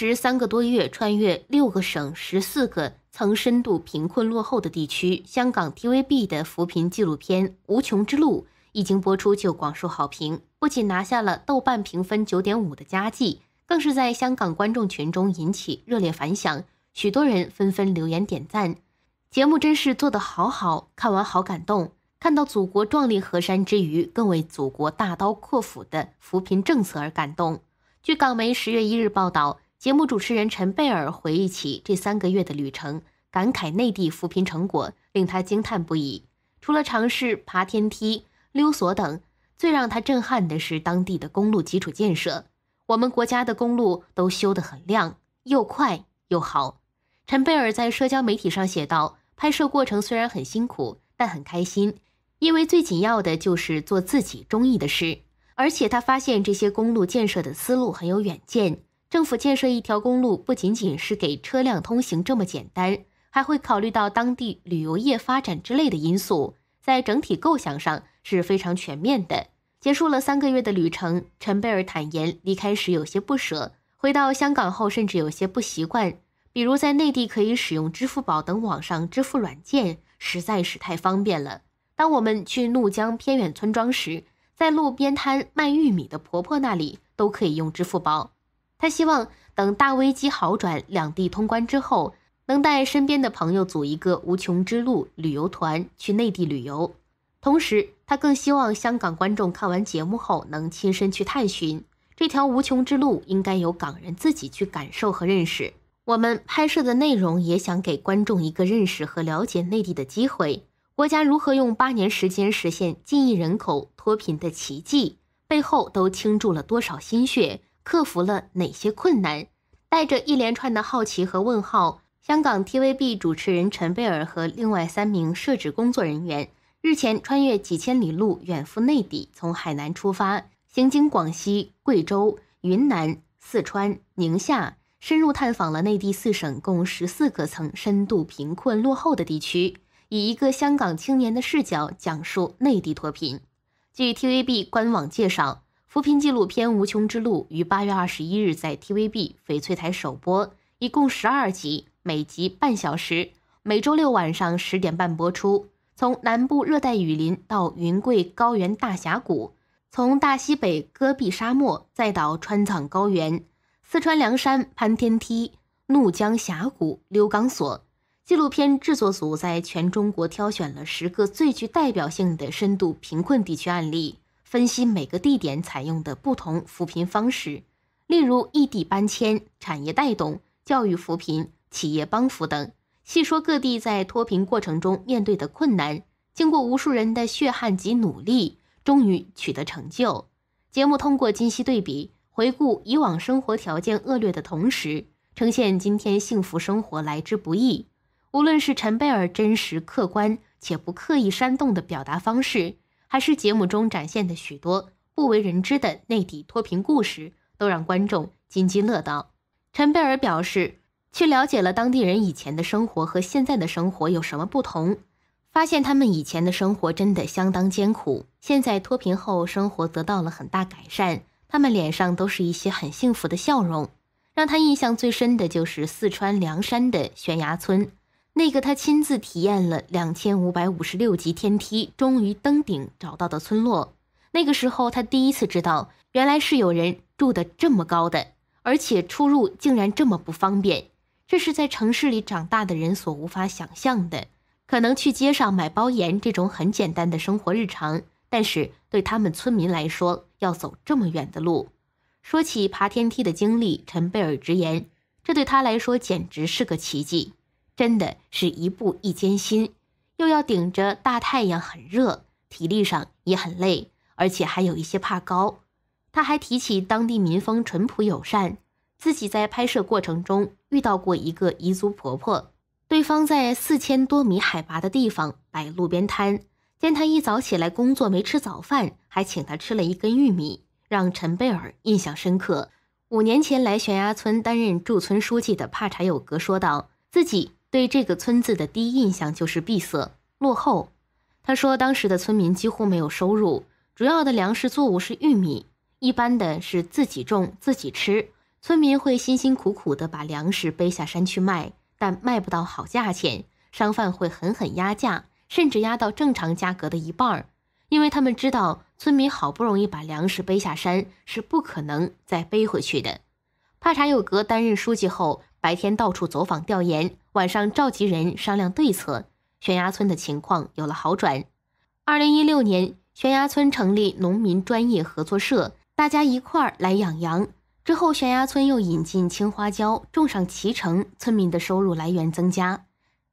持三个多月，穿越六个省，十四个曾深度贫困落后的地区，香港 TVB 的扶贫纪录片《无穷之路》一经播出就广受好评，不仅拿下了豆瓣评分九点五的佳绩，更是在香港观众群中引起热烈反响，许多人纷纷留言点赞，节目真是做得好好，看完好感动，看到祖国壮丽河山之余，更为祖国大刀阔斧的扶贫政策而感动。据港媒十月一日报道。节目主持人陈贝尔回忆起这三个月的旅程，感慨内地扶贫成果令他惊叹不已。除了尝试爬天梯、溜索等，最让他震撼的是当地的公路基础建设。我们国家的公路都修得很亮，又快又好。陈贝尔在社交媒体上写道：“拍摄过程虽然很辛苦，但很开心，因为最紧要的就是做自己中意的事。而且他发现这些公路建设的思路很有远见。”政府建设一条公路不仅仅是给车辆通行这么简单，还会考虑到当地旅游业发展之类的因素，在整体构想上是非常全面的。结束了三个月的旅程，陈贝尔坦言离开时有些不舍，回到香港后甚至有些不习惯，比如在内地可以使用支付宝等网上支付软件，实在是太方便了。当我们去怒江偏远村庄时，在路边摊卖玉米的婆婆那里都可以用支付宝。他希望等大危机好转、两地通关之后，能带身边的朋友组一个“无穷之路”旅游团去内地旅游。同时，他更希望香港观众看完节目后能亲身去探寻这条“无穷之路”，应该由港人自己去感受和认识。我们拍摄的内容也想给观众一个认识和了解内地的机会。国家如何用八年时间实现近亿人口脱贫的奇迹，背后都倾注了多少心血？克服了哪些困难？带着一连串的好奇和问号，香港 TVB 主持人陈贝尔和另外三名摄制工作人员日前穿越几千里路，远赴内地，从海南出发，行经广西、贵州、云南、四川、宁夏，深入探访了内地四省共十四个曾深度贫困落后的地区，以一个香港青年的视角讲述内地脱贫。据 TVB 官网介绍。扶贫纪录片《无穷之路》于八月二十一日在 TVB 翡翠台首播，一共十二集，每集半小时，每周六晚上十点半播出。从南部热带雨林到云贵高原大峡谷，从大西北戈壁沙漠再到川藏高原、四川凉山攀天梯、怒江峡谷溜钢索。纪录片制作组在全中国挑选了十个最具代表性的深度贫困地区案例。分析每个地点采用的不同扶贫方式，例如异地搬迁、产业带动、教育扶贫、企业帮扶等，细说各地在脱贫过程中面对的困难。经过无数人的血汗及努力，终于取得成就。节目通过今昔对比，回顾以往生活条件恶劣的同时，呈现今天幸福生活来之不易。无论是陈贝尔真实、客观且不刻意煽动的表达方式。还是节目中展现的许多不为人知的内地脱贫故事，都让观众津津乐道。陈贝尔表示，去了解了当地人以前的生活和现在的生活有什么不同，发现他们以前的生活真的相当艰苦，现在脱贫后生活得到了很大改善，他们脸上都是一些很幸福的笑容。让他印象最深的就是四川凉山的悬崖村。那个他亲自体验了两千五百五十六级天梯，终于登顶找到的村落。那个时候，他第一次知道，原来是有人住的这么高的，而且出入竟然这么不方便。这是在城市里长大的人所无法想象的。可能去街上买包盐这种很简单的生活日常，但是对他们村民来说，要走这么远的路。说起爬天梯的经历，陈贝尔直言，这对他来说简直是个奇迹。真的是一步一艰辛，又要顶着大太阳，很热，体力上也很累，而且还有一些怕高。他还提起当地民风淳朴友善，自己在拍摄过程中遇到过一个彝族婆婆，对方在四千多米海拔的地方摆路边摊，见他一早起来工作没吃早饭，还请他吃了一根玉米，让陈贝尔印象深刻。五年前来悬崖村担任驻村书记的帕查有格说道，自己。对这个村子的第一印象就是闭塞、落后。他说，当时的村民几乎没有收入，主要的粮食作物是玉米，一般的是自己种自己吃。村民会辛辛苦苦地把粮食背下山去卖，但卖不到好价钱，商贩会狠狠压价，甚至压到正常价格的一半儿，因为他们知道村民好不容易把粮食背下山，是不可能再背回去的。帕查有格担任书记后，白天到处走访调研。晚上召集人商量对策，悬崖村的情况有了好转。二零一六年，悬崖村成立农民专业合作社，大家一块儿来养羊。之后，悬崖村又引进青花椒，种上脐橙，村民的收入来源增加。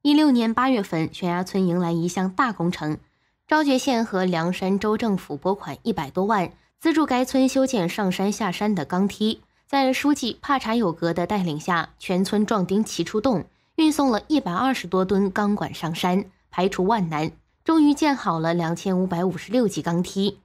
一六年八月份，悬崖村迎来一项大工程，昭觉县和凉山州政府拨款一百多万，资助该村修建上山下山的钢梯。在书记帕查有格的带领下，全村壮丁齐出动。运送了一百二十多吨钢管上山，排除万难，终于建好了两千五百五十六级钢梯。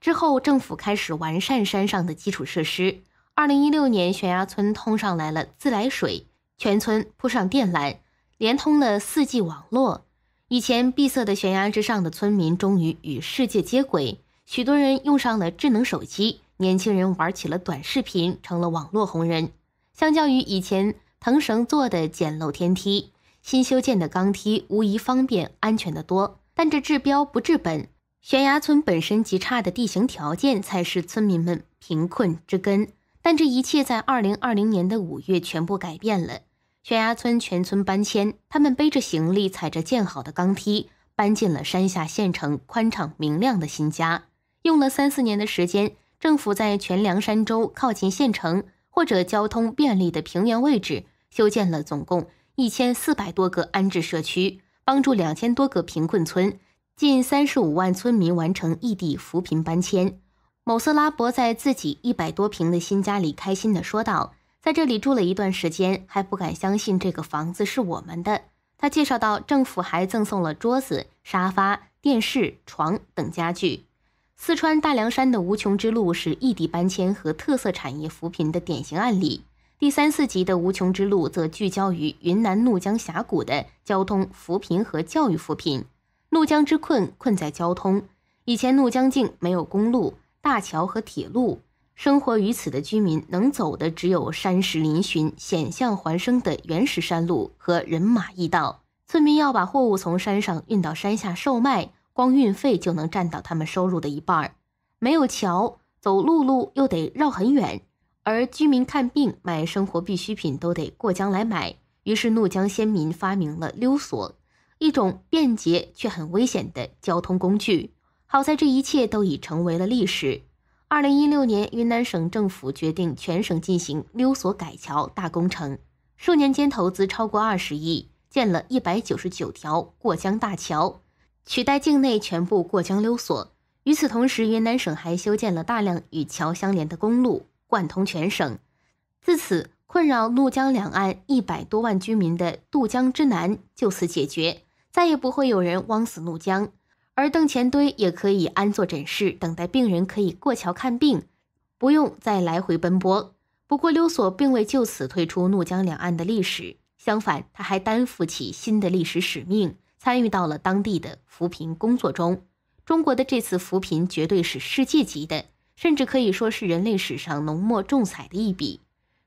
之后，政府开始完善山上的基础设施。二零一六年，悬崖村通上来了自来水，全村铺上电缆，连通了四 G 网络。以前闭塞的悬崖之上的村民终于与世界接轨，许多人用上了智能手机，年轻人玩起了短视频，成了网络红人。相较于以前。藤绳做的简陋天梯，新修建的钢梯无疑方便安全的多。但这治标不治本，悬崖村本身极差的地形条件才是村民们贫困之根。但这一切在二零二零年的五月全部改变了。悬崖村全村搬迁，他们背着行李，踩着建好的钢梯，搬进了山下县城宽敞明亮的新家。用了三四年的时间，政府在全凉山州靠近县城或者交通便利的平原位置。修建了总共一千四百多个安置社区，帮助两千多个贫困村、近三十五万村民完成异地扶贫搬迁。某色拉伯在自己一百多平的新家里开心地说道：“在这里住了一段时间，还不敢相信这个房子是我们的。”他介绍到，政府还赠送了桌子、沙发、电视、床等家具。四川大凉山的“无穷之路”是异地搬迁和特色产业扶贫的典型案例。第三、四集的《无穷之路》则聚焦于云南怒江峡谷的交通、扶贫和教育扶贫。怒江之困困在交通。以前怒江境没有公路、大桥和铁路，生活于此的居民能走的只有山石嶙峋、险象环生的原始山路和人马驿道。村民要把货物从山上运到山下售卖，光运费就能占到他们收入的一半。没有桥，走陆路又得绕很远。而居民看病、买生活必需品都得过江来买，于是怒江先民发明了溜索，一种便捷却很危险的交通工具。好在这一切都已成为了历史。二零一六年，云南省政府决定全省进行溜索改桥大工程，数年间投资超过二十亿，建了一百九十九条过江大桥，取代境内全部过江溜索。与此同时，云南省还修建了大量与桥相连的公路。贯通全省，自此困扰怒江两岸一百多万居民的渡江之难就此解决，再也不会有人枉死怒江，而邓前堆也可以安坐诊室，等待病人可以过桥看病，不用再来回奔波。不过溜索并未就此退出怒江两岸的历史，相反，他还担负起新的历史使命，参与到了当地的扶贫工作中。中国的这次扶贫绝对是世界级的。甚至可以说是人类史上浓墨重彩的一笔。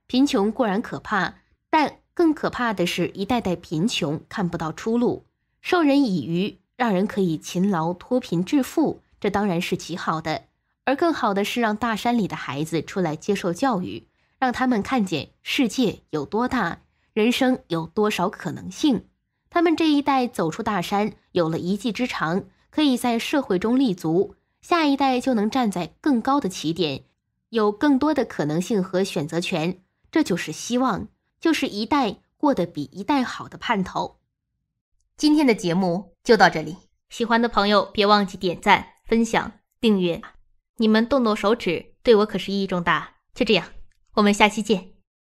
贫穷固然可怕，但更可怕的是一代代贫穷看不到出路。授人以渔，让人可以勤劳脱贫致富，这当然是极好的。而更好的是让大山里的孩子出来接受教育，让他们看见世界有多大，人生有多少可能性。他们这一代走出大山，有了一技之长，可以在社会中立足。下一代就能站在更高的起点，有更多的可能性和选择权，这就是希望，就是一代过得比一代好的盼头。今天的节目就到这里，喜欢的朋友别忘记点赞、分享、订阅，你们动动手指对我可是意义重大。就这样，我们下期见。